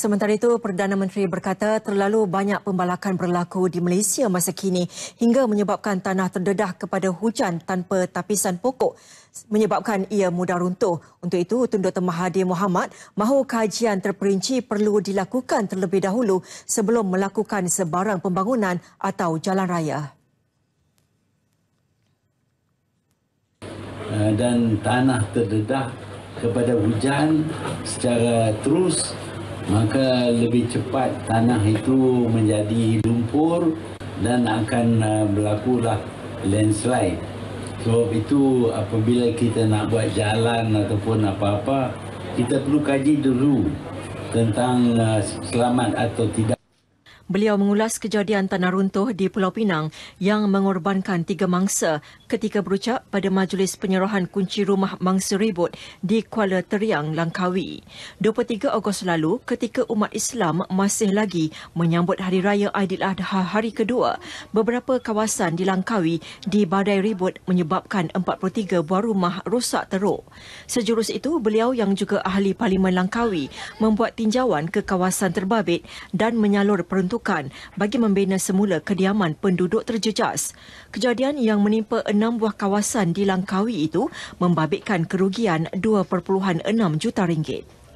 Sementara itu, Perdana Menteri berkata terlalu banyak pembalakan berlaku di Malaysia masa kini hingga menyebabkan tanah terdedah kepada hujan tanpa tapisan pokok menyebabkan ia mudah runtuh. Untuk itu, Tun Dr. Mahathir Mohamad mahu kajian terperinci perlu dilakukan terlebih dahulu sebelum melakukan sebarang pembangunan atau jalan raya. Eh, dan tanah terdedah kepada hujan secara terus maka lebih cepat tanah itu menjadi lumpur dan akan uh, berlakulah landslide. Sebab itu apabila kita nak buat jalan ataupun apa-apa, kita perlu kaji dulu tentang uh, selamat atau tidak. Beliau mengulas kejadian tanah runtuh di Pulau Pinang yang mengorbankan tiga mangsa ketika berucap pada majlis penyerahan kunci rumah mangsa ribut di Kuala Teriang, Langkawi. 23 Ogos lalu, ketika umat Islam masih lagi menyambut Hari Raya Aidiladha hari kedua, beberapa kawasan di Langkawi di badai ribut menyebabkan 43 buah rumah rosak teruk. Sejurus itu, beliau yang juga ahli Parlimen Langkawi membuat tinjauan ke kawasan terbabit dan menyalur peruntukan dilakukan bagi membina semula kediaman penduduk terjejas. Kejadian yang menimpa enam buah kawasan di Langkawi itu membabitkan kerugian 2.6 juta ringgit.